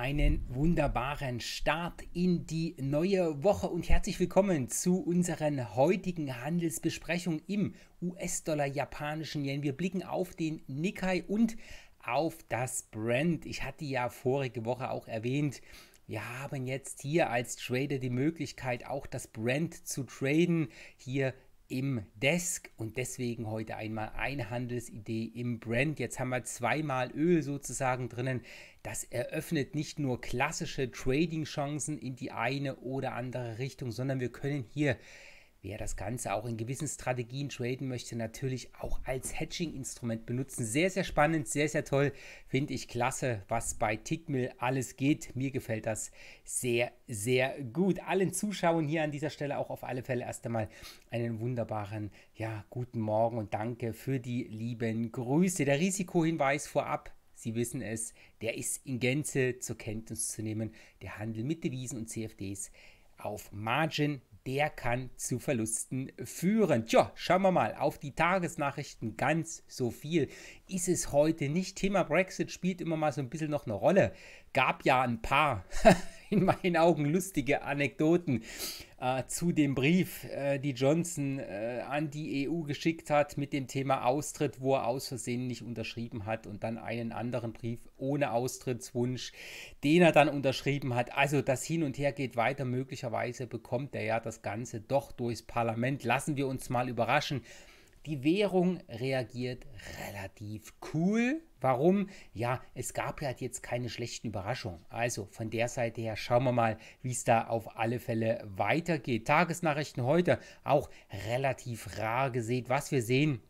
Einen wunderbaren Start in die neue Woche und herzlich willkommen zu unseren heutigen Handelsbesprechung im US-Dollar-Japanischen Yen. Wir blicken auf den Nikkei und auf das Brand. Ich hatte ja vorige Woche auch erwähnt, wir haben jetzt hier als Trader die Möglichkeit, auch das Brand zu traden. Hier im Desk und deswegen heute einmal eine Handelsidee im Brand. Jetzt haben wir zweimal Öl sozusagen drinnen. Das eröffnet nicht nur klassische Trading-Chancen in die eine oder andere Richtung, sondern wir können hier Wer das Ganze auch in gewissen Strategien traden möchte, natürlich auch als Hedging-Instrument benutzen. Sehr, sehr spannend, sehr, sehr toll. Finde ich klasse, was bei Tickmill alles geht. Mir gefällt das sehr, sehr gut. Allen Zuschauern hier an dieser Stelle auch auf alle Fälle erst einmal einen wunderbaren, ja, guten Morgen und danke für die lieben Grüße. Der Risikohinweis vorab. Sie wissen es, der ist in Gänze zur Kenntnis zu nehmen. Der Handel mit Devisen und CFDs auf Margin der kann zu Verlusten führen. Tja, schauen wir mal auf die Tagesnachrichten ganz so viel. Ist es heute nicht Thema Brexit spielt immer mal so ein bisschen noch eine Rolle gab ja ein paar, in meinen Augen lustige Anekdoten äh, zu dem Brief, äh, die Johnson äh, an die EU geschickt hat mit dem Thema Austritt, wo er aus Versehen nicht unterschrieben hat und dann einen anderen Brief ohne Austrittswunsch, den er dann unterschrieben hat. Also das Hin und Her geht weiter. Möglicherweise bekommt er ja das Ganze doch durchs Parlament. Lassen wir uns mal überraschen. Die Währung reagiert relativ cool. Warum? Ja, es gab halt jetzt keine schlechten Überraschungen. Also von der Seite her schauen wir mal, wie es da auf alle Fälle weitergeht. Tagesnachrichten heute auch relativ rar gesehen. Was wir sehen,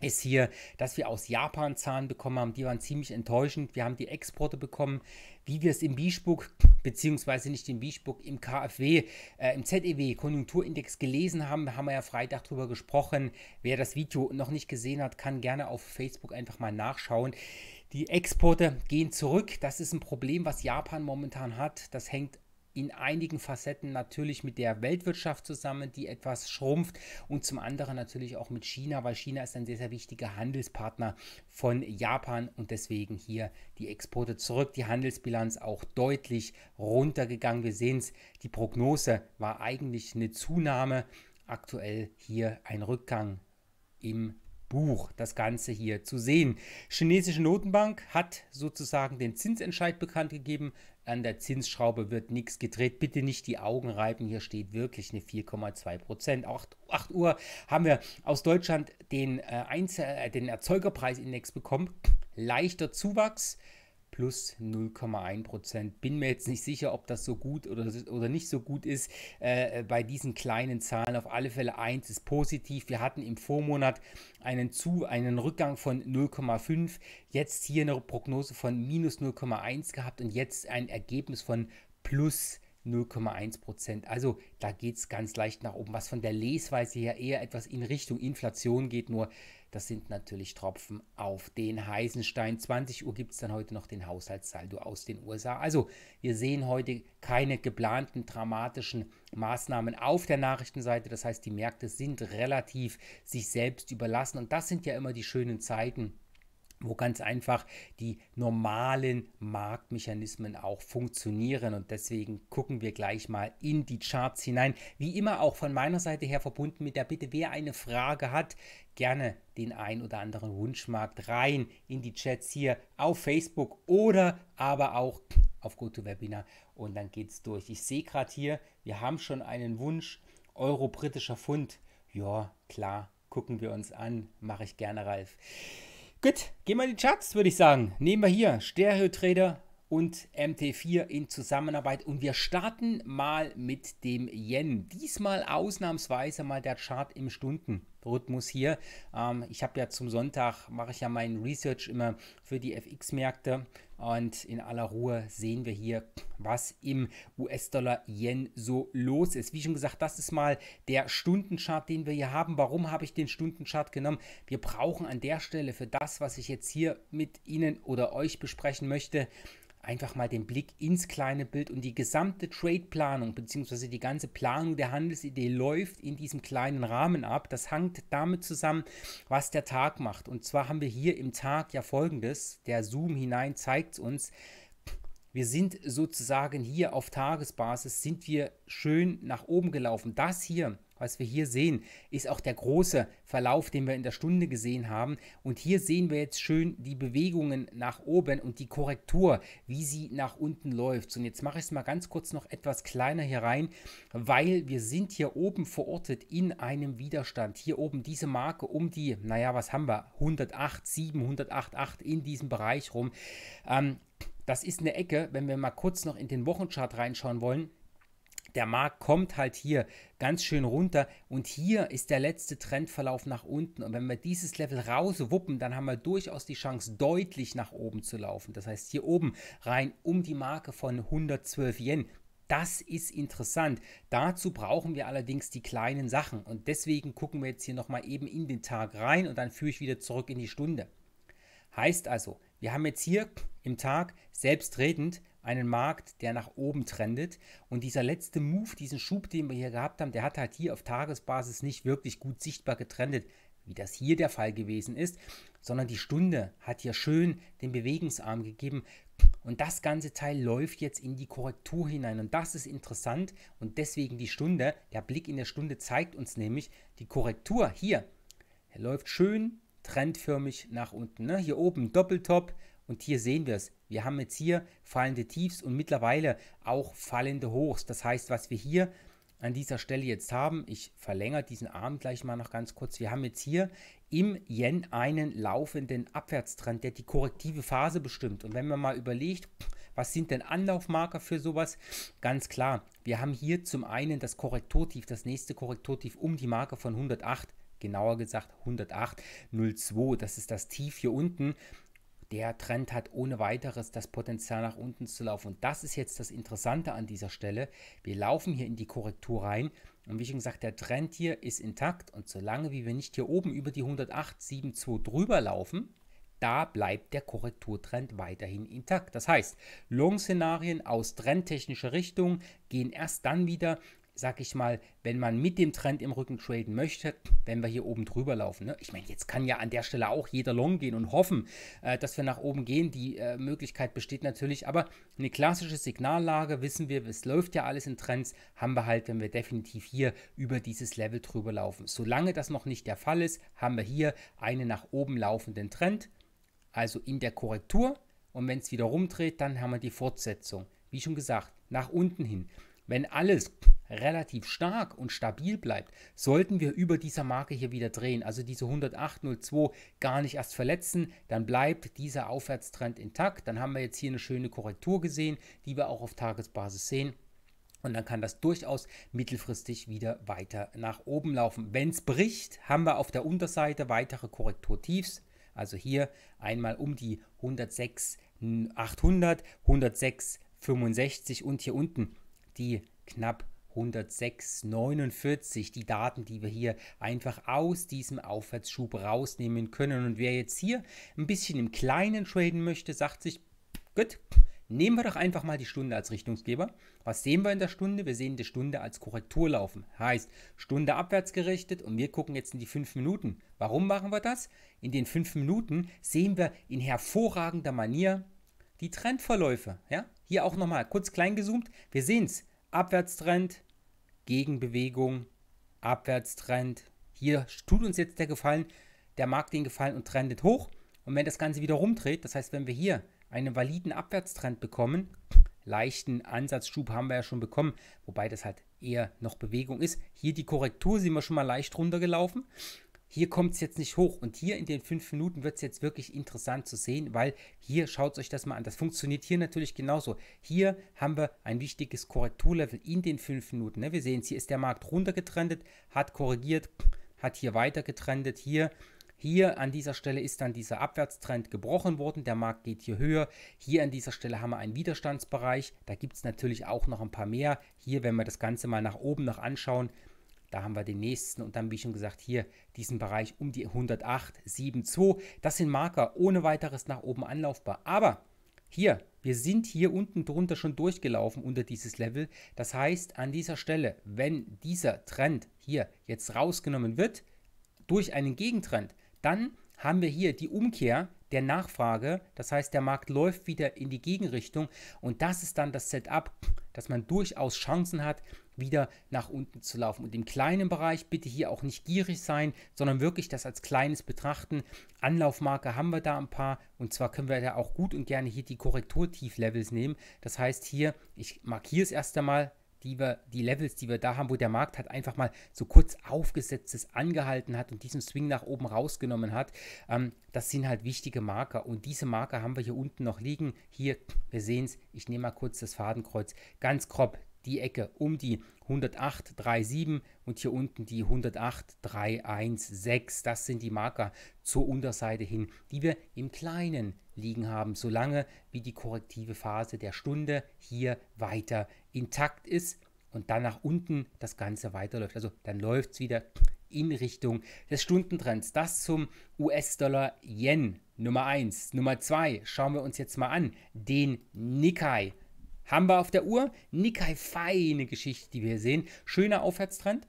ist hier, dass wir aus Japan Zahlen bekommen haben. Die waren ziemlich enttäuschend. Wir haben die Exporte bekommen, wie wir es im Biesburg, beziehungsweise nicht im Biesburg, im KfW, äh, im ZEW Konjunkturindex gelesen haben. Da haben wir ja Freitag drüber gesprochen. Wer das Video noch nicht gesehen hat, kann gerne auf Facebook einfach mal nachschauen. Die Exporte gehen zurück. Das ist ein Problem, was Japan momentan hat. Das hängt in einigen Facetten natürlich mit der Weltwirtschaft zusammen, die etwas schrumpft und zum anderen natürlich auch mit China, weil China ist ein sehr, sehr wichtiger Handelspartner von Japan und deswegen hier die Exporte zurück, die Handelsbilanz auch deutlich runtergegangen. Wir sehen es, die Prognose war eigentlich eine Zunahme, aktuell hier ein Rückgang im Buch, das Ganze hier zu sehen. Chinesische Notenbank hat sozusagen den Zinsentscheid bekannt gegeben an der Zinsschraube wird nichts gedreht. Bitte nicht die Augen reiben. Hier steht wirklich eine 4,2 Prozent. 8, 8 Uhr haben wir aus Deutschland den, äh, Einzel-, äh, den Erzeugerpreisindex bekommen. Leichter Zuwachs plus 0,1 Prozent. Bin mir jetzt nicht sicher, ob das so gut oder, oder nicht so gut ist äh, bei diesen kleinen Zahlen. Auf alle Fälle 1 ist positiv. Wir hatten im Vormonat einen, Zu, einen Rückgang von 0,5. Jetzt hier eine Prognose von minus 0,1 gehabt und jetzt ein Ergebnis von plus 0,1 0,1 Prozent. Also da geht es ganz leicht nach oben, was von der Lesweise her eher etwas in Richtung Inflation geht. Nur das sind natürlich Tropfen auf den heißen Stein. 20 Uhr gibt es dann heute noch den Haushaltssaldo aus den USA. Also wir sehen heute keine geplanten dramatischen Maßnahmen auf der Nachrichtenseite. Das heißt, die Märkte sind relativ sich selbst überlassen. Und das sind ja immer die schönen Zeiten wo ganz einfach die normalen Marktmechanismen auch funktionieren. Und deswegen gucken wir gleich mal in die Charts hinein. Wie immer auch von meiner Seite her verbunden mit der Bitte, wer eine Frage hat, gerne den ein oder anderen Wunschmarkt rein in die Chats hier auf Facebook oder aber auch auf GoToWebinar. Und dann geht's durch. Ich sehe gerade hier, wir haben schon einen Wunsch. Euro britischer Pfund. Ja, klar, gucken wir uns an. Mache ich gerne, Ralf. Gut, gehen wir in die Charts, würde ich sagen. Nehmen wir hier Stereo Trader und MT4 in Zusammenarbeit. Und wir starten mal mit dem Yen. Diesmal ausnahmsweise mal der Chart im Stundenrhythmus hier. Ähm, ich habe ja zum Sonntag, mache ich ja meinen Research immer für die FX-Märkte. Und in aller Ruhe sehen wir hier, was im US-Dollar-Yen so los ist. Wie schon gesagt, das ist mal der Stundenchart, den wir hier haben. Warum habe ich den Stundenchart genommen? Wir brauchen an der Stelle für das, was ich jetzt hier mit Ihnen oder euch besprechen möchte, einfach mal den Blick ins kleine Bild und die gesamte Trade-Planung bzw. die ganze Planung der Handelsidee läuft in diesem kleinen Rahmen ab. Das hängt damit zusammen, was der Tag macht. Und zwar haben wir hier im Tag ja folgendes, der Zoom hinein zeigt uns, wir sind sozusagen hier auf Tagesbasis, sind wir schön nach oben gelaufen. Das hier was wir hier sehen, ist auch der große Verlauf, den wir in der Stunde gesehen haben. Und hier sehen wir jetzt schön die Bewegungen nach oben und die Korrektur, wie sie nach unten läuft. Und jetzt mache ich es mal ganz kurz noch etwas kleiner hier rein, weil wir sind hier oben verortet in einem Widerstand. Hier oben diese Marke um die, naja, was haben wir? 108, 7, 108, 8 in diesem Bereich rum. Ähm, das ist eine Ecke, wenn wir mal kurz noch in den Wochenchart reinschauen wollen der Markt kommt halt hier ganz schön runter und hier ist der letzte Trendverlauf nach unten. Und wenn wir dieses Level rauswuppen, dann haben wir durchaus die Chance, deutlich nach oben zu laufen. Das heißt, hier oben rein um die Marke von 112 Yen. Das ist interessant. Dazu brauchen wir allerdings die kleinen Sachen. Und deswegen gucken wir jetzt hier nochmal eben in den Tag rein und dann führe ich wieder zurück in die Stunde. Heißt also, wir haben jetzt hier im Tag selbstredend einen Markt, der nach oben trendet. Und dieser letzte Move, diesen Schub, den wir hier gehabt haben, der hat halt hier auf Tagesbasis nicht wirklich gut sichtbar getrendet, wie das hier der Fall gewesen ist, sondern die Stunde hat hier schön den Bewegungsarm gegeben. Und das ganze Teil läuft jetzt in die Korrektur hinein. Und das ist interessant. Und deswegen die Stunde, der Blick in der Stunde zeigt uns nämlich, die Korrektur hier läuft schön trendförmig nach unten. Ne? Hier oben Doppeltop und hier sehen wir es. Wir haben jetzt hier fallende Tiefs und mittlerweile auch fallende Hochs. Das heißt, was wir hier an dieser Stelle jetzt haben, ich verlängere diesen Arm gleich mal noch ganz kurz. Wir haben jetzt hier im Yen einen laufenden Abwärtstrend, der die korrektive Phase bestimmt. Und wenn man mal überlegt, was sind denn Anlaufmarker für sowas? Ganz klar, wir haben hier zum einen das Korrekturtief, das nächste Korrekturtief um die Marke von 108, genauer gesagt 108,02. Das ist das Tief hier unten der Trend hat ohne weiteres das Potenzial nach unten zu laufen. Und das ist jetzt das Interessante an dieser Stelle. Wir laufen hier in die Korrektur rein. Und wie schon gesagt, der Trend hier ist intakt. Und solange wie wir nicht hier oben über die 108,72 drüber laufen, da bleibt der Korrekturtrend weiterhin intakt. Das heißt, Long-Szenarien aus trendtechnischer Richtung gehen erst dann wieder, sag ich mal, wenn man mit dem Trend im Rücken traden möchte, wenn wir hier oben drüber laufen. Ne? Ich meine, jetzt kann ja an der Stelle auch jeder long gehen und hoffen, äh, dass wir nach oben gehen. Die äh, Möglichkeit besteht natürlich, aber eine klassische Signallage, wissen wir, es läuft ja alles in Trends, haben wir halt, wenn wir definitiv hier über dieses Level drüber laufen. Solange das noch nicht der Fall ist, haben wir hier einen nach oben laufenden Trend, also in der Korrektur. Und wenn es wieder rumdreht, dann haben wir die Fortsetzung. Wie schon gesagt, nach unten hin. Wenn alles relativ stark und stabil bleibt, sollten wir über dieser Marke hier wieder drehen, also diese 108,02 gar nicht erst verletzen, dann bleibt dieser Aufwärtstrend intakt. Dann haben wir jetzt hier eine schöne Korrektur gesehen, die wir auch auf Tagesbasis sehen. Und dann kann das durchaus mittelfristig wieder weiter nach oben laufen. Wenn es bricht, haben wir auf der Unterseite weitere Korrekturtiefs. Also hier einmal um die 106,800, 106,65 und hier unten die knapp 106,49 die Daten, die wir hier einfach aus diesem Aufwärtsschub rausnehmen können. Und wer jetzt hier ein bisschen im Kleinen traden möchte, sagt sich, gut, nehmen wir doch einfach mal die Stunde als Richtungsgeber. Was sehen wir in der Stunde? Wir sehen die Stunde als Korrektur laufen. Heißt, Stunde abwärts gerichtet und wir gucken jetzt in die 5 Minuten. Warum machen wir das? In den 5 Minuten sehen wir in hervorragender Manier die Trendverläufe. Ja? Hier auch nochmal kurz klein gezoomt. Wir sehen es. Abwärtstrend, Gegenbewegung, Abwärtstrend. Hier tut uns jetzt der Gefallen, der Markt den Gefallen und trendet hoch. Und wenn das Ganze wieder rumdreht, das heißt, wenn wir hier einen validen Abwärtstrend bekommen, leichten Ansatzschub haben wir ja schon bekommen, wobei das halt eher noch Bewegung ist. Hier die Korrektur sind wir schon mal leicht runtergelaufen hier kommt es jetzt nicht hoch. Und hier in den fünf Minuten wird es jetzt wirklich interessant zu sehen, weil hier schaut euch das mal an. Das funktioniert hier natürlich genauso. Hier haben wir ein wichtiges Korrekturlevel in den fünf Minuten. Ne? Wir sehen es, hier ist der Markt runtergetrendet, hat korrigiert, hat hier weiter getrendet, hier hier an dieser Stelle ist dann dieser Abwärtstrend gebrochen worden. Der Markt geht hier höher. Hier an dieser Stelle haben wir einen Widerstandsbereich. Da gibt es natürlich auch noch ein paar mehr. Hier, wenn wir das Ganze mal nach oben noch anschauen, da haben wir den nächsten und dann, wie schon gesagt, hier diesen Bereich um die 108, 7, 2. Das sind Marker ohne weiteres nach oben anlaufbar. Aber hier, wir sind hier unten drunter schon durchgelaufen unter dieses Level. Das heißt, an dieser Stelle, wenn dieser Trend hier jetzt rausgenommen wird, durch einen Gegentrend, dann haben wir hier die Umkehr der Nachfrage. Das heißt, der Markt läuft wieder in die Gegenrichtung und das ist dann das Setup, dass man durchaus Chancen hat, wieder nach unten zu laufen. Und im kleinen Bereich bitte hier auch nicht gierig sein, sondern wirklich das als kleines betrachten. Anlaufmarke haben wir da ein paar und zwar können wir da auch gut und gerne hier die Korrekturtieflevels nehmen. Das heißt hier, ich markiere es erst einmal, die, wir, die Levels, die wir da haben, wo der Markt hat einfach mal so kurz aufgesetztes angehalten hat und diesen Swing nach oben rausgenommen hat, ähm, das sind halt wichtige Marker. Und diese Marker haben wir hier unten noch liegen. Hier, wir sehen es, ich nehme mal kurz das Fadenkreuz. Ganz grob die Ecke um die 108,37 und hier unten die 108,316. Das sind die Marker zur Unterseite hin, die wir im Kleinen liegen haben, solange wie die korrektive Phase der Stunde hier weiter intakt ist und dann nach unten das Ganze weiterläuft. Also dann läuft es wieder in Richtung des Stundentrends. Das zum US-Dollar-Yen Nummer 1. Nummer 2 schauen wir uns jetzt mal an, den Nikkei. Haben wir auf der Uhr. Nikkei, feine Geschichte, die wir hier sehen. Schöner Aufwärtstrend.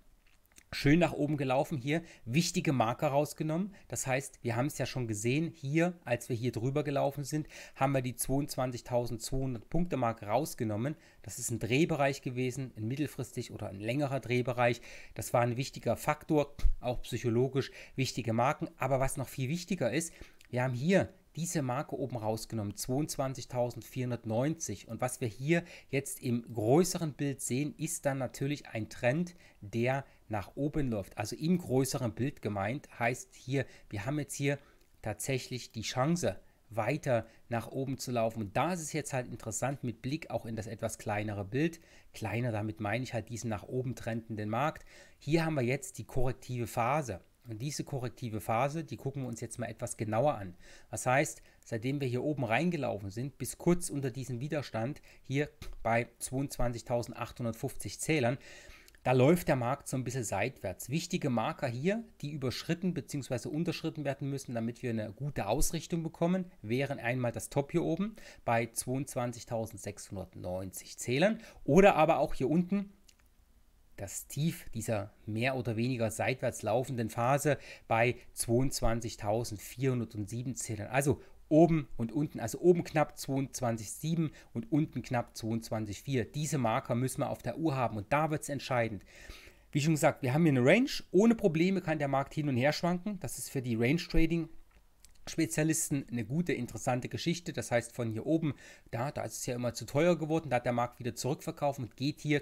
Schön nach oben gelaufen hier, wichtige Marker rausgenommen. Das heißt, wir haben es ja schon gesehen, hier, als wir hier drüber gelaufen sind, haben wir die 22.200 Punkte Marke rausgenommen. Das ist ein Drehbereich gewesen, ein mittelfristig oder ein längerer Drehbereich. Das war ein wichtiger Faktor, auch psychologisch wichtige Marken. Aber was noch viel wichtiger ist, wir haben hier diese Marke oben rausgenommen, 22.490. Und was wir hier jetzt im größeren Bild sehen, ist dann natürlich ein Trend, der nach oben läuft. Also im größeren Bild gemeint heißt hier, wir haben jetzt hier tatsächlich die Chance, weiter nach oben zu laufen. Und da ist es jetzt halt interessant mit Blick auch in das etwas kleinere Bild. Kleiner, damit meine ich halt diesen nach oben trendenden Markt. Hier haben wir jetzt die korrektive Phase. Und diese korrektive Phase, die gucken wir uns jetzt mal etwas genauer an. Das heißt, seitdem wir hier oben reingelaufen sind, bis kurz unter diesem Widerstand hier bei 22.850 Zählern, da läuft der Markt so ein bisschen seitwärts. Wichtige Marker hier, die überschritten bzw. unterschritten werden müssen, damit wir eine gute Ausrichtung bekommen, wären einmal das Top hier oben bei 22.690 Zählern oder aber auch hier unten das Tief dieser mehr oder weniger seitwärts laufenden Phase bei 22.407 Zählern. Also oben und unten, also oben knapp 22,7 und unten knapp 22,4. Diese Marker müssen wir auf der Uhr haben und da wird es entscheidend. Wie schon gesagt, wir haben hier eine Range. Ohne Probleme kann der Markt hin und her schwanken. Das ist für die Range Trading Spezialisten eine gute, interessante Geschichte. Das heißt, von hier oben, da, da ist es ja immer zu teuer geworden, da hat der Markt wieder zurückverkauft und geht hier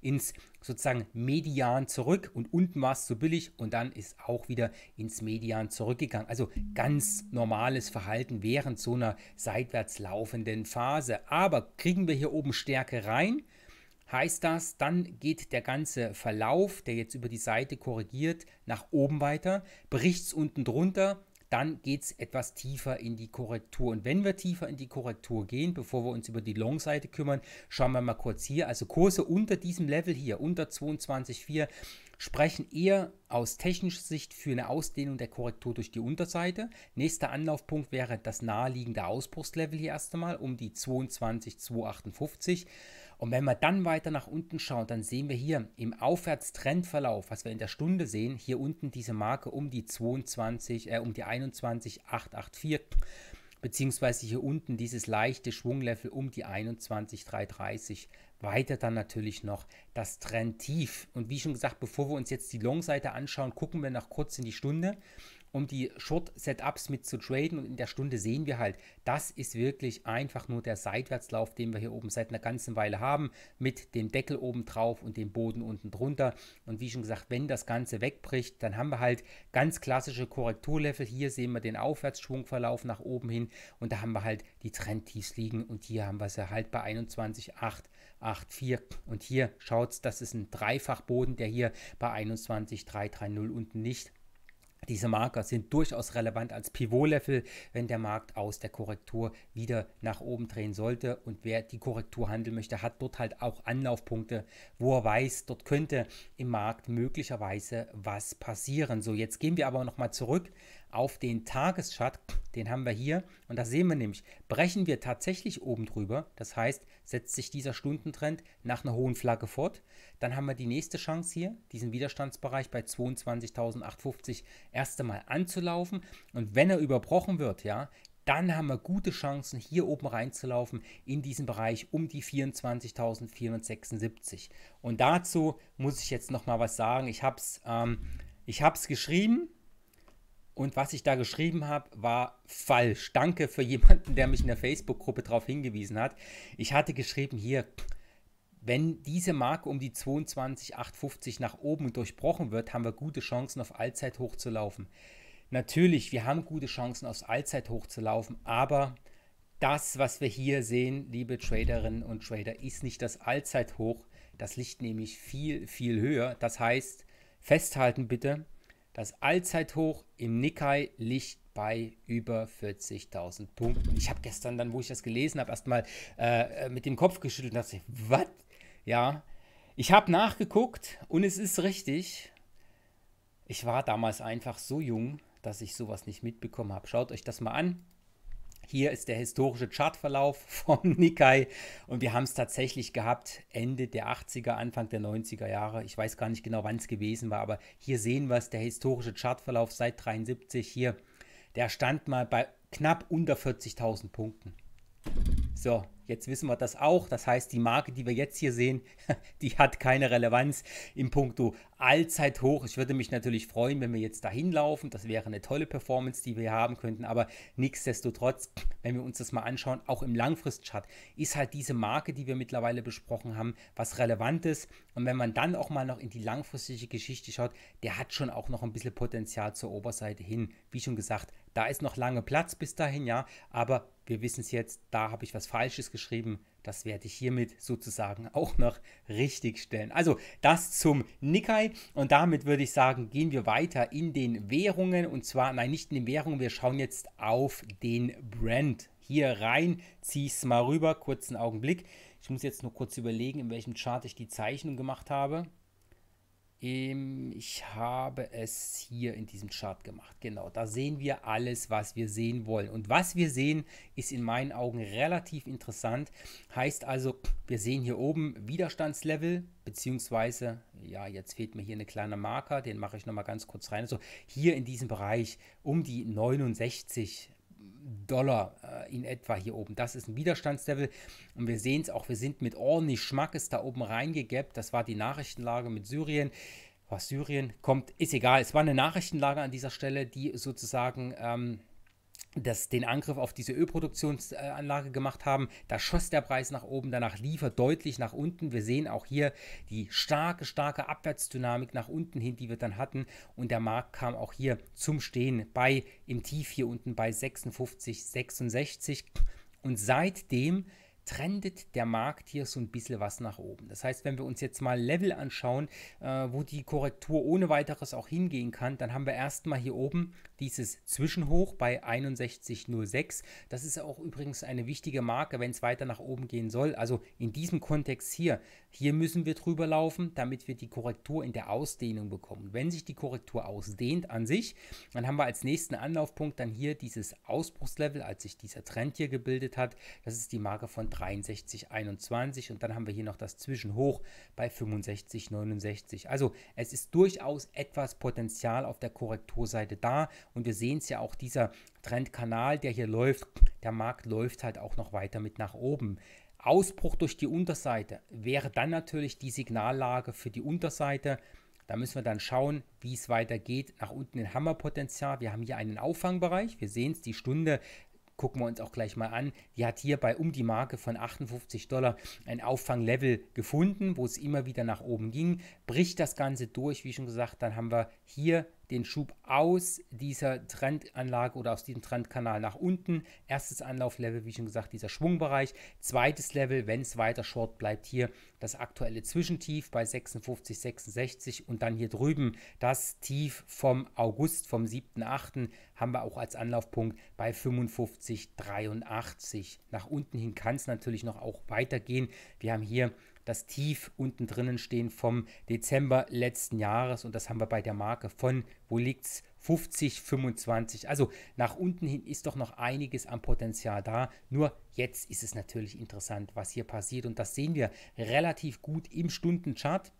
ins sozusagen Median zurück und unten war es zu billig und dann ist auch wieder ins Median zurückgegangen. Also ganz normales Verhalten während so einer seitwärts laufenden Phase. Aber kriegen wir hier oben Stärke rein? heißt das, dann geht der ganze Verlauf, der jetzt über die Seite korrigiert, nach oben weiter, bricht es unten drunter, dann geht es etwas tiefer in die Korrektur. Und wenn wir tiefer in die Korrektur gehen, bevor wir uns über die Long-Seite kümmern, schauen wir mal kurz hier. Also Kurse unter diesem Level hier, unter 22,4, sprechen eher aus technischer Sicht für eine Ausdehnung der Korrektur durch die Unterseite. Nächster Anlaufpunkt wäre das naheliegende Ausbruchslevel hier erst einmal um die 22,258. Und wenn wir dann weiter nach unten schauen, dann sehen wir hier im Aufwärtstrendverlauf, was wir in der Stunde sehen, hier unten diese Marke um die 22, äh, um die 21,884 beziehungsweise hier unten dieses leichte Schwunglevel um die 21,330. Weiter dann natürlich noch das Trendtief. Und wie schon gesagt, bevor wir uns jetzt die Long-Seite anschauen, gucken wir noch kurz in die Stunde um die Short-Setups mit zu traden. Und in der Stunde sehen wir halt, das ist wirklich einfach nur der Seitwärtslauf, den wir hier oben seit einer ganzen Weile haben, mit dem Deckel oben drauf und dem Boden unten drunter. Und wie schon gesagt, wenn das Ganze wegbricht, dann haben wir halt ganz klassische Korrekturlevel. Hier sehen wir den Aufwärtsschwungverlauf nach oben hin und da haben wir halt die Trendtiefs liegen. Und hier haben wir es ja halt bei 21,884. und hier schaut, es, das ist ein Dreifachboden, der hier bei 21,330 unten nicht diese Marker sind durchaus relevant als Pivot-Level, wenn der Markt aus der Korrektur wieder nach oben drehen sollte. Und wer die Korrektur handeln möchte, hat dort halt auch Anlaufpunkte, wo er weiß, dort könnte im Markt möglicherweise was passieren. So, jetzt gehen wir aber nochmal zurück auf den Tageschart, den haben wir hier und da sehen wir nämlich, brechen wir tatsächlich oben drüber, das heißt, setzt sich dieser Stundentrend nach einer hohen Flagge fort, dann haben wir die nächste Chance hier, diesen Widerstandsbereich bei 22.850 erst einmal anzulaufen und wenn er überbrochen wird, ja, dann haben wir gute Chancen, hier oben reinzulaufen in diesen Bereich um die 24.476. Und dazu muss ich jetzt nochmal was sagen. Ich habe es ähm, geschrieben, und was ich da geschrieben habe, war falsch. Danke für jemanden, der mich in der Facebook-Gruppe darauf hingewiesen hat. Ich hatte geschrieben hier, wenn diese Marke um die 22,850 nach oben durchbrochen wird, haben wir gute Chancen, auf Allzeit hochzulaufen. Natürlich, wir haben gute Chancen, aufs Allzeit hochzulaufen, aber das, was wir hier sehen, liebe Traderinnen und Trader, ist nicht das Allzeithoch. Das liegt nämlich viel, viel höher. Das heißt, festhalten bitte, das Allzeithoch im Nikkei liegt bei über 40.000 Punkten. Ich habe gestern dann, wo ich das gelesen habe, erstmal äh, äh, mit dem Kopf geschüttelt und dachte, was? Ja, ich habe nachgeguckt und es ist richtig. Ich war damals einfach so jung, dass ich sowas nicht mitbekommen habe. Schaut euch das mal an. Hier ist der historische Chartverlauf von Nikkei und wir haben es tatsächlich gehabt Ende der 80er, Anfang der 90er Jahre. Ich weiß gar nicht genau, wann es gewesen war, aber hier sehen wir es, der historische Chartverlauf seit 73 hier. Der stand mal bei knapp unter 40.000 Punkten. So, jetzt wissen wir das auch. Das heißt, die Marke, die wir jetzt hier sehen, die hat keine Relevanz im Punkto Allzeithoch. Ich würde mich natürlich freuen, wenn wir jetzt dahin laufen. Das wäre eine tolle Performance, die wir hier haben könnten. Aber nichtsdestotrotz, wenn wir uns das mal anschauen, auch im Langfristchart ist halt diese Marke, die wir mittlerweile besprochen haben, was Relevantes. Und wenn man dann auch mal noch in die langfristige Geschichte schaut, der hat schon auch noch ein bisschen Potenzial zur Oberseite hin. Wie schon gesagt, da ist noch lange Platz bis dahin, ja, aber wir wissen es jetzt, da habe ich was Falsches geschrieben. Das werde ich hiermit sozusagen auch noch richtig stellen. Also das zum Nikkei und damit würde ich sagen, gehen wir weiter in den Währungen und zwar, nein, nicht in den Währungen, wir schauen jetzt auf den Brand. Hier rein, zieh es mal rüber, kurzen Augenblick. Ich muss jetzt nur kurz überlegen, in welchem Chart ich die Zeichnung gemacht habe ich habe es hier in diesem Chart gemacht. Genau, da sehen wir alles, was wir sehen wollen. Und was wir sehen, ist in meinen Augen relativ interessant. Heißt also, wir sehen hier oben Widerstandslevel, beziehungsweise, ja, jetzt fehlt mir hier eine kleine Marker, den mache ich nochmal ganz kurz rein. Also hier in diesem Bereich um die 69, Dollar äh, in etwa hier oben. Das ist ein Widerstandslevel und wir sehen es auch, wir sind mit ordentlich Schmackes da oben reingegappt. Das war die Nachrichtenlage mit Syrien. Was Syrien kommt, ist egal. Es war eine Nachrichtenlage an dieser Stelle, die sozusagen ähm, das, den Angriff auf diese Ölproduktionsanlage gemacht haben. Da schoss der Preis nach oben, danach lief er deutlich nach unten. Wir sehen auch hier die starke, starke Abwärtsdynamik nach unten hin, die wir dann hatten. Und der Markt kam auch hier zum Stehen bei im Tief hier unten bei 56,66. Und seitdem trendet der Markt hier so ein bisschen was nach oben. Das heißt, wenn wir uns jetzt mal Level anschauen, äh, wo die Korrektur ohne weiteres auch hingehen kann, dann haben wir erstmal hier oben dieses Zwischenhoch bei 61,06. Das ist auch übrigens eine wichtige Marke, wenn es weiter nach oben gehen soll. Also in diesem Kontext hier, hier müssen wir drüber laufen, damit wir die Korrektur in der Ausdehnung bekommen. Wenn sich die Korrektur ausdehnt an sich, dann haben wir als nächsten Anlaufpunkt dann hier dieses Ausbruchslevel, als sich dieser Trend hier gebildet hat. Das ist die Marke von 63,21 und dann haben wir hier noch das Zwischenhoch bei 65,69. Also es ist durchaus etwas Potenzial auf der Korrekturseite da und wir sehen es ja auch dieser Trendkanal, der hier läuft, der Markt läuft halt auch noch weiter mit nach oben. Ausbruch durch die Unterseite wäre dann natürlich die Signallage für die Unterseite. Da müssen wir dann schauen, wie es weitergeht. Nach unten in Hammerpotenzial. Wir haben hier einen Auffangbereich. Wir sehen es, die Stunde gucken wir uns auch gleich mal an. Die hat hier bei um die Marke von 58 Dollar ein Auffanglevel gefunden, wo es immer wieder nach oben ging. Bricht das Ganze durch, wie schon gesagt, dann haben wir hier den Schub aus dieser Trendanlage oder aus diesem Trendkanal nach unten. Erstes Anlauflevel, wie schon gesagt, dieser Schwungbereich. Zweites Level, wenn es weiter short bleibt, hier das aktuelle Zwischentief bei 56, 66 und dann hier drüben das Tief vom August, vom 7.8. haben wir auch als Anlaufpunkt bei 55, 83. Nach unten hin kann es natürlich noch auch weitergehen. Wir haben hier das Tief unten drinnen stehen vom Dezember letzten Jahres und das haben wir bei der Marke von, wo liegt es, 50, 25. Also nach unten hin ist doch noch einiges am Potenzial da. Nur jetzt ist es natürlich interessant, was hier passiert und das sehen wir relativ gut im Stundenchart,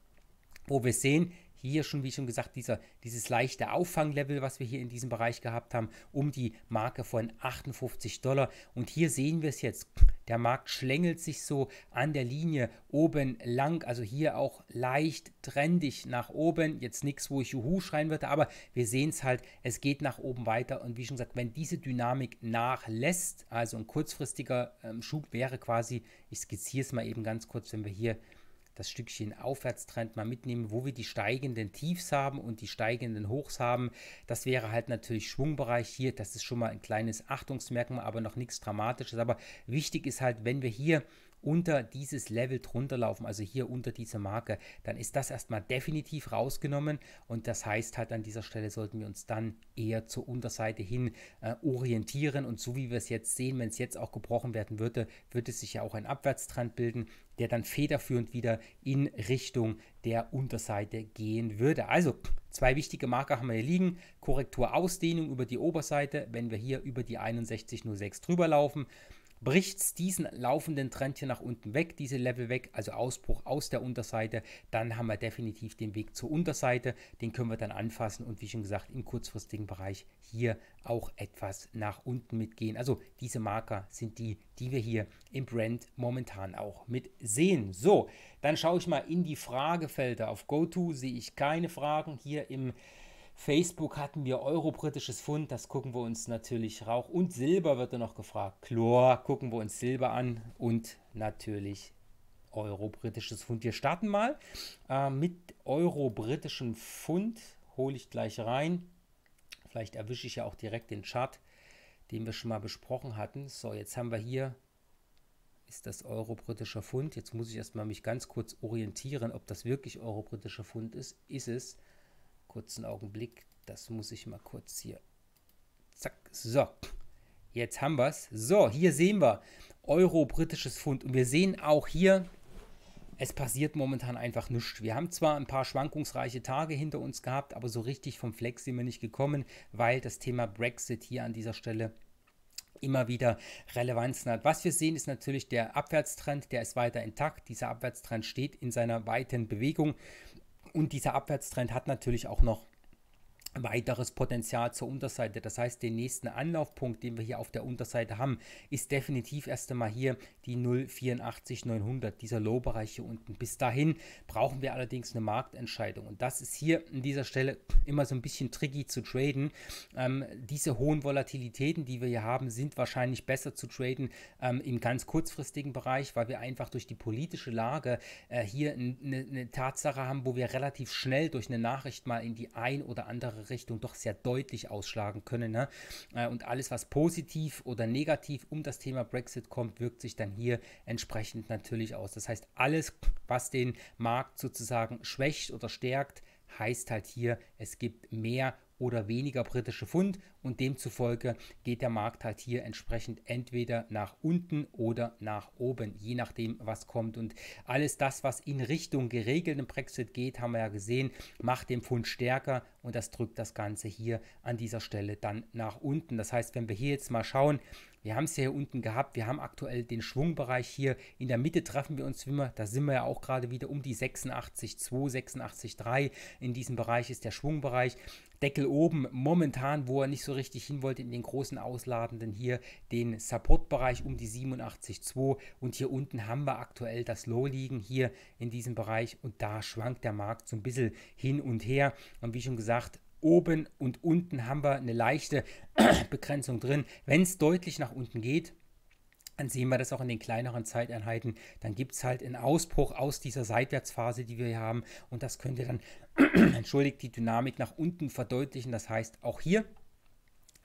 wo wir sehen, hier schon, wie schon gesagt, dieser, dieses leichte Auffanglevel, was wir hier in diesem Bereich gehabt haben, um die Marke von 58 Dollar. Und hier sehen wir es jetzt. Der Markt schlängelt sich so an der Linie oben lang, also hier auch leicht trendig nach oben. Jetzt nichts, wo ich Juhu schreien würde, aber wir sehen es halt, es geht nach oben weiter. Und wie schon gesagt, wenn diese Dynamik nachlässt, also ein kurzfristiger ähm, Schub wäre quasi, ich skizziere es mal eben ganz kurz, wenn wir hier das Stückchen Aufwärtstrend mal mitnehmen, wo wir die steigenden Tiefs haben und die steigenden Hochs haben. Das wäre halt natürlich Schwungbereich hier. Das ist schon mal ein kleines Achtungsmerkmal, aber noch nichts Dramatisches. Aber wichtig ist halt, wenn wir hier unter dieses Level drunter laufen, also hier unter diese Marke, dann ist das erstmal definitiv rausgenommen und das heißt halt an dieser Stelle sollten wir uns dann eher zur Unterseite hin äh, orientieren und so wie wir es jetzt sehen, wenn es jetzt auch gebrochen werden würde, würde sich ja auch ein Abwärtstrend bilden, der dann federführend wieder in Richtung der Unterseite gehen würde. Also Zwei wichtige Marker haben wir hier liegen. Korrekturausdehnung über die Oberseite, wenn wir hier über die 6106 drüber laufen bricht es diesen laufenden Trend hier nach unten weg, diese Level weg, also Ausbruch aus der Unterseite, dann haben wir definitiv den Weg zur Unterseite, den können wir dann anfassen und wie schon gesagt im kurzfristigen Bereich hier auch etwas nach unten mitgehen. Also diese Marker sind die, die wir hier im Brand momentan auch mit sehen. So, dann schaue ich mal in die Fragefelder. Auf GoTo sehe ich keine Fragen hier im Facebook hatten wir Euro, britisches Pfund, das gucken wir uns natürlich Rauch und Silber wird da noch gefragt. Chlor gucken wir uns Silber an und natürlich Euro, britisches Pfund. Wir starten mal äh, mit Euro, britischem Pfund, hole ich gleich rein. Vielleicht erwische ich ja auch direkt den Chart, den wir schon mal besprochen hatten. So, jetzt haben wir hier ist das Euro britischer Pfund. Jetzt muss ich erstmal mich ganz kurz orientieren, ob das wirklich Euro britischer Pfund ist. Ist es. Kurzen Augenblick, das muss ich mal kurz hier. Zack, so. Jetzt haben wir es. So, hier sehen wir Euro, britisches Pfund. Und wir sehen auch hier, es passiert momentan einfach nichts. Wir haben zwar ein paar schwankungsreiche Tage hinter uns gehabt, aber so richtig vom Flex sind wir nicht gekommen, weil das Thema Brexit hier an dieser Stelle immer wieder Relevanzen hat. Was wir sehen, ist natürlich der Abwärtstrend, der ist weiter intakt. Dieser Abwärtstrend steht in seiner weiten Bewegung und dieser Abwärtstrend hat natürlich auch noch weiteres Potenzial zur Unterseite. Das heißt, den nächsten Anlaufpunkt, den wir hier auf der Unterseite haben, ist definitiv erst einmal hier die 0,84900, dieser Low-Bereich hier unten. Bis dahin brauchen wir allerdings eine Marktentscheidung und das ist hier an dieser Stelle immer so ein bisschen tricky zu traden. Ähm, diese hohen Volatilitäten, die wir hier haben, sind wahrscheinlich besser zu traden ähm, im ganz kurzfristigen Bereich, weil wir einfach durch die politische Lage äh, hier eine, eine Tatsache haben, wo wir relativ schnell durch eine Nachricht mal in die ein oder andere andere Richtung doch sehr deutlich ausschlagen können. Ne? Äh, und alles, was positiv oder negativ um das Thema Brexit kommt, wirkt sich dann hier entsprechend natürlich aus. Das heißt, alles, was den Markt sozusagen schwächt oder stärkt, heißt halt hier, es gibt mehr oder weniger britische Pfund und demzufolge geht der Markt halt hier entsprechend entweder nach unten oder nach oben, je nachdem, was kommt. Und alles das, was in Richtung geregelten Brexit geht, haben wir ja gesehen, macht den Pfund stärker und das drückt das Ganze hier an dieser Stelle dann nach unten. Das heißt, wenn wir hier jetzt mal schauen, wir haben es ja hier unten gehabt. Wir haben aktuell den Schwungbereich hier. In der Mitte treffen wir uns immer. Da sind wir ja auch gerade wieder um die 86,2, 86,3. In diesem Bereich ist der Schwungbereich. Deckel oben momentan, wo er nicht so richtig hin wollte, in den großen Ausladenden hier den Supportbereich um die 87,2 und hier unten haben wir aktuell das Low liegen hier in diesem Bereich und da schwankt der Markt so ein bisschen hin und her und wie schon gesagt, Oben und unten haben wir eine leichte Begrenzung drin. Wenn es deutlich nach unten geht, dann sehen wir das auch in den kleineren Zeiteinheiten. Dann gibt es halt einen Ausbruch aus dieser Seitwärtsphase, die wir hier haben. Und das könnte dann, entschuldigt, die Dynamik nach unten verdeutlichen. Das heißt, auch hier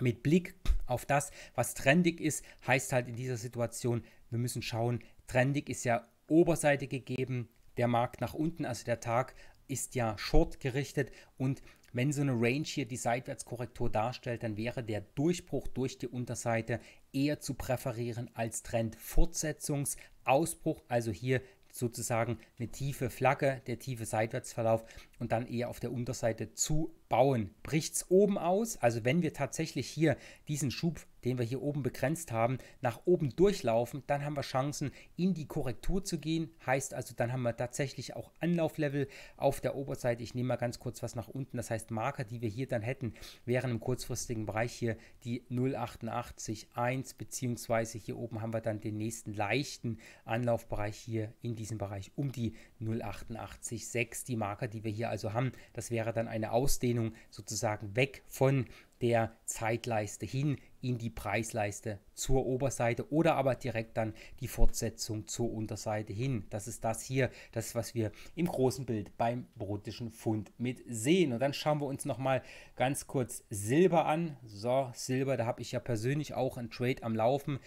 mit Blick auf das, was trendig ist, heißt halt in dieser Situation, wir müssen schauen, trendig ist ja Oberseite gegeben, der Markt nach unten, also der Tag ist ja short gerichtet und wenn so eine Range hier die Seitwärtskorrektur darstellt, dann wäre der Durchbruch durch die Unterseite eher zu präferieren als Trendfortsetzungsausbruch, also hier sozusagen eine tiefe Flagge, der tiefe Seitwärtsverlauf und dann eher auf der Unterseite zu bauen, bricht es oben aus. Also wenn wir tatsächlich hier diesen Schub, den wir hier oben begrenzt haben, nach oben durchlaufen, dann haben wir Chancen, in die Korrektur zu gehen. Heißt also, dann haben wir tatsächlich auch Anlauflevel auf der Oberseite. Ich nehme mal ganz kurz was nach unten. Das heißt, Marker, die wir hier dann hätten, wären im kurzfristigen Bereich hier die 0,88,1 beziehungsweise hier oben haben wir dann den nächsten leichten Anlaufbereich hier in diesem Bereich um die 0,88,6 die Marke, die wir hier also haben. Das wäre dann eine Ausdehnung sozusagen weg von der Zeitleiste hin in die Preisleiste zur Oberseite oder aber direkt dann die Fortsetzung zur Unterseite hin. Das ist das hier, das was wir im großen Bild beim britischen Pfund mit sehen. Und dann schauen wir uns nochmal ganz kurz Silber an. So, Silber, da habe ich ja persönlich auch einen Trade am Laufen.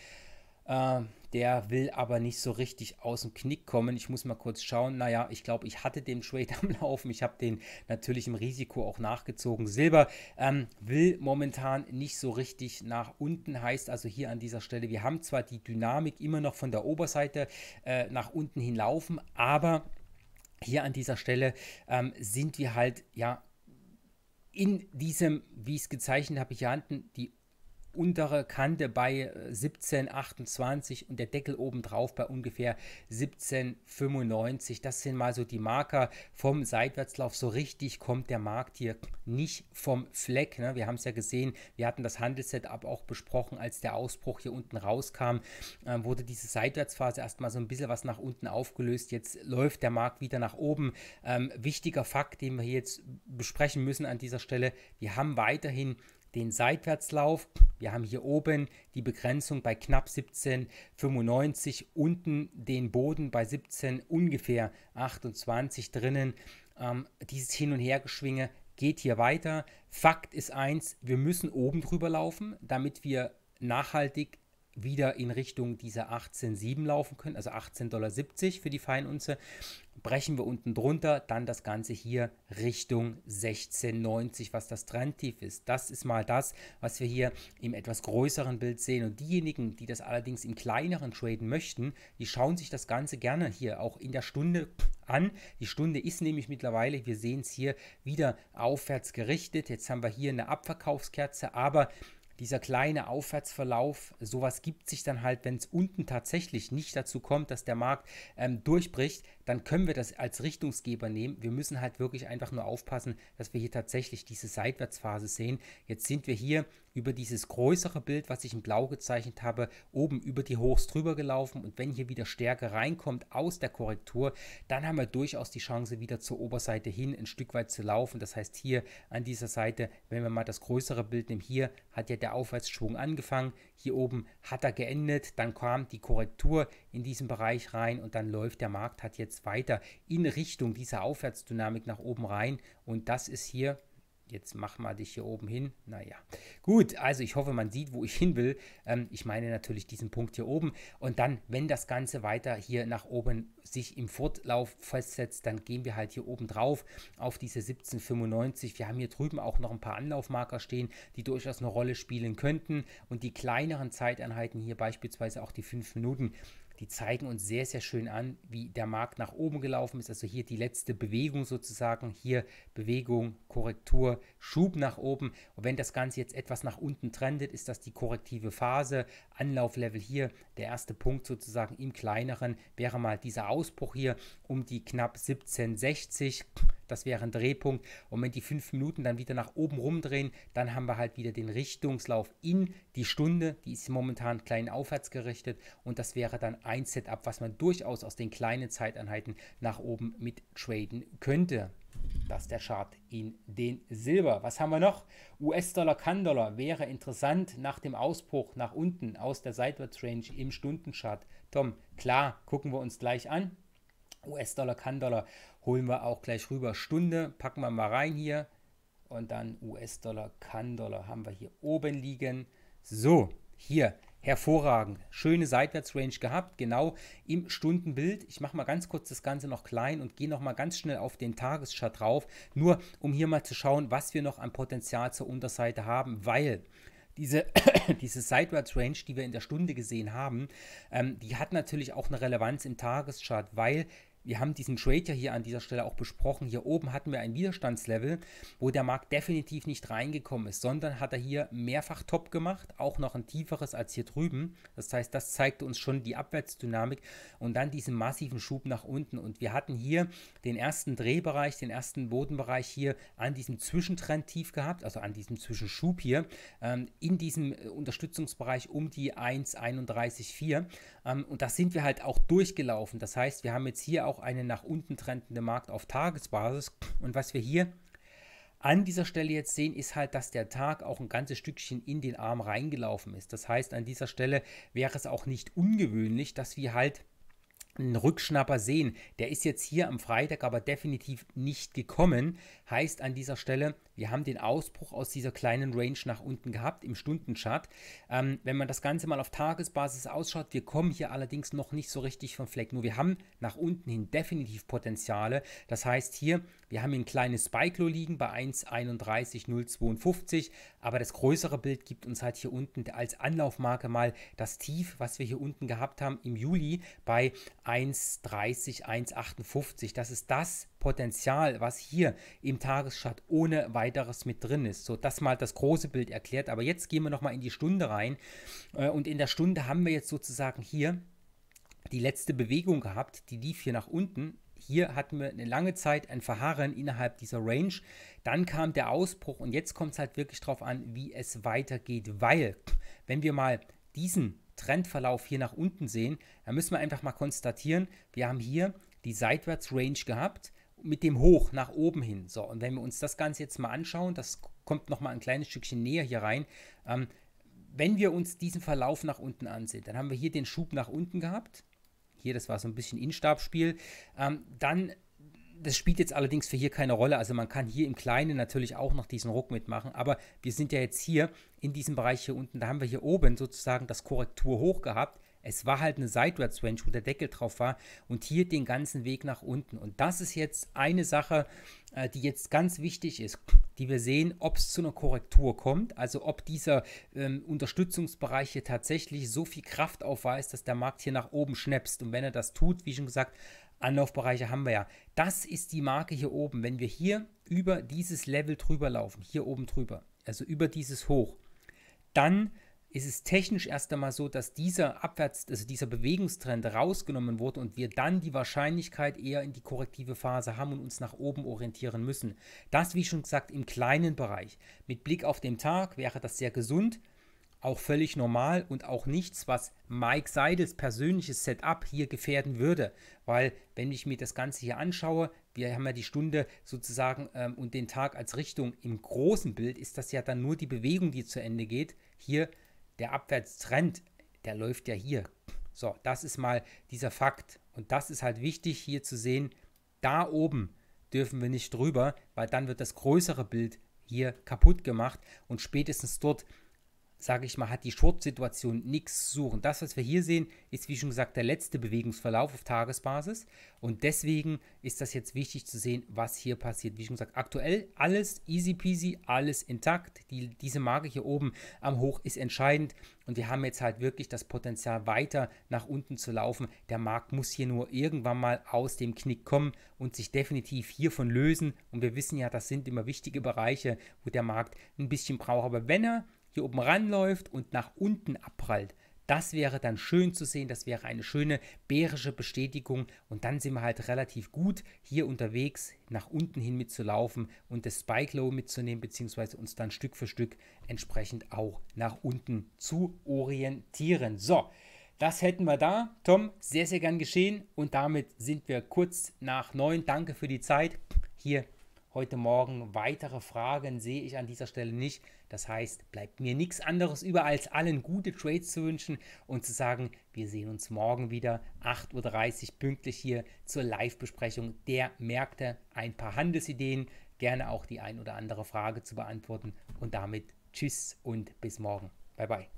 Äh, der will aber nicht so richtig aus dem Knick kommen. Ich muss mal kurz schauen. Naja, ich glaube, ich hatte den Trade am Laufen. Ich habe den natürlich im Risiko auch nachgezogen. Silber ähm, will momentan nicht so richtig nach unten. Heißt also hier an dieser Stelle, wir haben zwar die Dynamik immer noch von der Oberseite äh, nach unten hinlaufen, aber hier an dieser Stelle ähm, sind wir halt ja in diesem, wie ich es gezeichnet habe, hier unten, die untere Kante bei 17,28 äh, und der Deckel oben drauf bei ungefähr 17,95. Das sind mal so die Marker vom Seitwärtslauf. So richtig kommt der Markt hier nicht vom Fleck. Ne? Wir haben es ja gesehen, wir hatten das Handelssetup auch besprochen, als der Ausbruch hier unten rauskam, äh, wurde diese Seitwärtsphase erstmal so ein bisschen was nach unten aufgelöst. Jetzt läuft der Markt wieder nach oben. Ähm, wichtiger Fakt, den wir hier jetzt besprechen müssen an dieser Stelle, wir haben weiterhin den Seitwärtslauf. Wir haben hier oben die Begrenzung bei knapp 17,95, unten den Boden bei 17 ungefähr 28 drinnen. Ähm, dieses Hin- und Hergeschwinge geht hier weiter. Fakt ist eins, wir müssen oben drüber laufen, damit wir nachhaltig wieder in Richtung dieser 18,7 laufen können, also 18,70 Dollar für die Feinunze brechen wir unten drunter dann das Ganze hier Richtung 1690, was das Trendtief ist. Das ist mal das, was wir hier im etwas größeren Bild sehen. Und diejenigen, die das allerdings im kleineren traden möchten, die schauen sich das Ganze gerne hier auch in der Stunde an. Die Stunde ist nämlich mittlerweile, wir sehen es hier, wieder aufwärts gerichtet. Jetzt haben wir hier eine Abverkaufskerze, aber dieser kleine Aufwärtsverlauf, sowas gibt sich dann halt, wenn es unten tatsächlich nicht dazu kommt, dass der Markt ähm, durchbricht, dann können wir das als Richtungsgeber nehmen. Wir müssen halt wirklich einfach nur aufpassen, dass wir hier tatsächlich diese Seitwärtsphase sehen. Jetzt sind wir hier über dieses größere Bild, was ich in Blau gezeichnet habe, oben über die Hochs drüber gelaufen. Und wenn hier wieder Stärke reinkommt aus der Korrektur, dann haben wir durchaus die Chance, wieder zur Oberseite hin ein Stück weit zu laufen. Das heißt, hier an dieser Seite, wenn wir mal das größere Bild nehmen, hier hat ja der Aufwärtsschwung angefangen. Hier oben hat er geendet, dann kam die Korrektur in diesen Bereich rein und dann läuft der Markt hat jetzt weiter in Richtung dieser Aufwärtsdynamik nach oben rein und das ist hier jetzt mach mal dich hier oben hin. Naja, gut, also ich hoffe, man sieht, wo ich hin will. Ähm, ich meine natürlich diesen Punkt hier oben. Und dann, wenn das Ganze weiter hier nach oben sich im Fortlauf festsetzt, dann gehen wir halt hier oben drauf auf diese 1795. Wir haben hier drüben auch noch ein paar Anlaufmarker stehen, die durchaus eine Rolle spielen könnten. Und die kleineren Zeiteinheiten hier, beispielsweise auch die 5 Minuten, die zeigen uns sehr, sehr schön an, wie der Markt nach oben gelaufen ist. Also hier die letzte Bewegung sozusagen, hier Bewegung, Korrektur, Schub nach oben. Und wenn das Ganze jetzt etwas nach unten trendet, ist das die korrektive Phase. Anlauflevel hier, der erste Punkt sozusagen im kleineren wäre mal dieser Ausbruch hier um die knapp 1760. Das wäre ein Drehpunkt. Und wenn die fünf Minuten dann wieder nach oben rumdrehen, dann haben wir halt wieder den Richtungslauf in die Stunde. Die ist momentan klein aufwärts gerichtet. Und das wäre dann ein Setup, was man durchaus aus den kleinen Zeiteinheiten nach oben mit traden könnte. Das ist der Chart in den Silber. Was haben wir noch? US-Dollar, Kann-Dollar wäre interessant nach dem Ausbruch nach unten aus der Seitwärtsrange im Stundenchart. Tom, klar, gucken wir uns gleich an. US-Dollar, Kann-Dollar holen wir auch gleich rüber. Stunde packen wir mal rein hier und dann US-Dollar, Kann-Dollar haben wir hier oben liegen. So, hier hervorragend. Schöne Seitwärtsrange gehabt, genau im Stundenbild. Ich mache mal ganz kurz das Ganze noch klein und gehe noch mal ganz schnell auf den Tageschart drauf, nur um hier mal zu schauen, was wir noch an Potenzial zur Unterseite haben, weil diese, diese Sidewards-Range, die wir in der Stunde gesehen haben, ähm, die hat natürlich auch eine Relevanz im Tageschart, weil wir haben diesen Trade ja hier an dieser Stelle auch besprochen. Hier oben hatten wir ein Widerstandslevel, wo der Markt definitiv nicht reingekommen ist, sondern hat er hier mehrfach top gemacht, auch noch ein tieferes als hier drüben. Das heißt, das zeigte uns schon die Abwärtsdynamik und dann diesen massiven Schub nach unten. Und wir hatten hier den ersten Drehbereich, den ersten Bodenbereich hier an diesem Zwischentrend tief gehabt, also an diesem Zwischenschub hier, ähm, in diesem äh, Unterstützungsbereich um die 1,314. Ähm, und da sind wir halt auch durchgelaufen. Das heißt, wir haben jetzt hier auch auch eine nach unten trendende Markt auf Tagesbasis. Und was wir hier an dieser Stelle jetzt sehen, ist halt, dass der Tag auch ein ganzes Stückchen in den Arm reingelaufen ist. Das heißt, an dieser Stelle wäre es auch nicht ungewöhnlich, dass wir halt einen Rückschnapper sehen. Der ist jetzt hier am Freitag aber definitiv nicht gekommen. Heißt an dieser Stelle, wir haben den Ausbruch aus dieser kleinen Range nach unten gehabt im Stundenchart. Ähm, wenn man das Ganze mal auf Tagesbasis ausschaut, wir kommen hier allerdings noch nicht so richtig vom Fleck. Nur wir haben nach unten hin definitiv Potenziale. Das heißt hier, wir haben ein kleines Spike-Low liegen bei 1,31,052. Aber das größere Bild gibt uns halt hier unten als Anlaufmarke mal das Tief, was wir hier unten gehabt haben im Juli bei 1,30, 1,58. Das ist das Potenzial, was hier im Tageschart ohne weiteres mit drin ist. So, das mal das große Bild erklärt. Aber jetzt gehen wir nochmal in die Stunde rein. Äh, und in der Stunde haben wir jetzt sozusagen hier die letzte Bewegung gehabt, die lief hier nach unten. Hier hatten wir eine lange Zeit ein Verharren innerhalb dieser Range. Dann kam der Ausbruch und jetzt kommt es halt wirklich darauf an, wie es weitergeht, weil wenn wir mal diesen Trendverlauf hier nach unten sehen, dann müssen wir einfach mal konstatieren, wir haben hier die Seitwärtsrange gehabt mit dem Hoch nach oben hin. So, und wenn wir uns das Ganze jetzt mal anschauen, das kommt nochmal ein kleines Stückchen näher hier rein. Ähm, wenn wir uns diesen Verlauf nach unten ansehen, dann haben wir hier den Schub nach unten gehabt. Hier, das war so ein bisschen Instabspiel. Ähm, dann das spielt jetzt allerdings für hier keine Rolle. Also man kann hier im Kleinen natürlich auch noch diesen Ruck mitmachen, aber wir sind ja jetzt hier in diesem Bereich hier unten. Da haben wir hier oben sozusagen das Korrektur hoch gehabt. Es war halt eine Sidewards Range, wo der Deckel drauf war und hier den ganzen Weg nach unten. Und das ist jetzt eine Sache, äh, die jetzt ganz wichtig ist, die wir sehen, ob es zu einer Korrektur kommt, also ob dieser ähm, Unterstützungsbereich hier tatsächlich so viel Kraft aufweist, dass der Markt hier nach oben schnäpst. Und wenn er das tut, wie schon gesagt, Anlaufbereiche haben wir ja. Das ist die Marke hier oben. Wenn wir hier über dieses Level drüber laufen, hier oben drüber, also über dieses Hoch, dann ist es technisch erst einmal so, dass dieser Abwärts, also dieser Bewegungstrend rausgenommen wurde und wir dann die Wahrscheinlichkeit eher in die korrektive Phase haben und uns nach oben orientieren müssen. Das, wie schon gesagt, im kleinen Bereich. Mit Blick auf den Tag wäre das sehr gesund auch völlig normal und auch nichts, was Mike Seidels persönliches Setup hier gefährden würde. Weil, wenn ich mir das Ganze hier anschaue, wir haben ja die Stunde sozusagen ähm, und den Tag als Richtung im großen Bild, ist das ja dann nur die Bewegung, die zu Ende geht. Hier der Abwärtstrend, der läuft ja hier. So, das ist mal dieser Fakt. Und das ist halt wichtig hier zu sehen. Da oben dürfen wir nicht drüber, weil dann wird das größere Bild hier kaputt gemacht und spätestens dort sage ich mal, hat die Short-Situation nichts zu suchen. Das, was wir hier sehen, ist, wie schon gesagt, der letzte Bewegungsverlauf auf Tagesbasis. Und deswegen ist das jetzt wichtig zu sehen, was hier passiert. Wie schon gesagt, aktuell alles easy peasy, alles intakt. Die, diese Marke hier oben am Hoch ist entscheidend. Und wir haben jetzt halt wirklich das Potenzial, weiter nach unten zu laufen. Der Markt muss hier nur irgendwann mal aus dem Knick kommen und sich definitiv hiervon lösen. Und wir wissen ja, das sind immer wichtige Bereiche, wo der Markt ein bisschen braucht. Aber wenn er hier oben ranläuft und nach unten abprallt. Das wäre dann schön zu sehen, das wäre eine schöne bärische Bestätigung und dann sind wir halt relativ gut hier unterwegs, nach unten hin mitzulaufen und das Spike Low mitzunehmen, beziehungsweise uns dann Stück für Stück entsprechend auch nach unten zu orientieren. So, das hätten wir da. Tom, sehr, sehr gern geschehen und damit sind wir kurz nach neun. Danke für die Zeit. Hier heute Morgen weitere Fragen sehe ich an dieser Stelle nicht. Das heißt, bleibt mir nichts anderes über, als allen gute Trades zu wünschen und zu sagen, wir sehen uns morgen wieder, 8.30 Uhr pünktlich hier zur Live-Besprechung der Märkte. Ein paar Handelsideen, gerne auch die ein oder andere Frage zu beantworten. Und damit tschüss und bis morgen. Bye bye.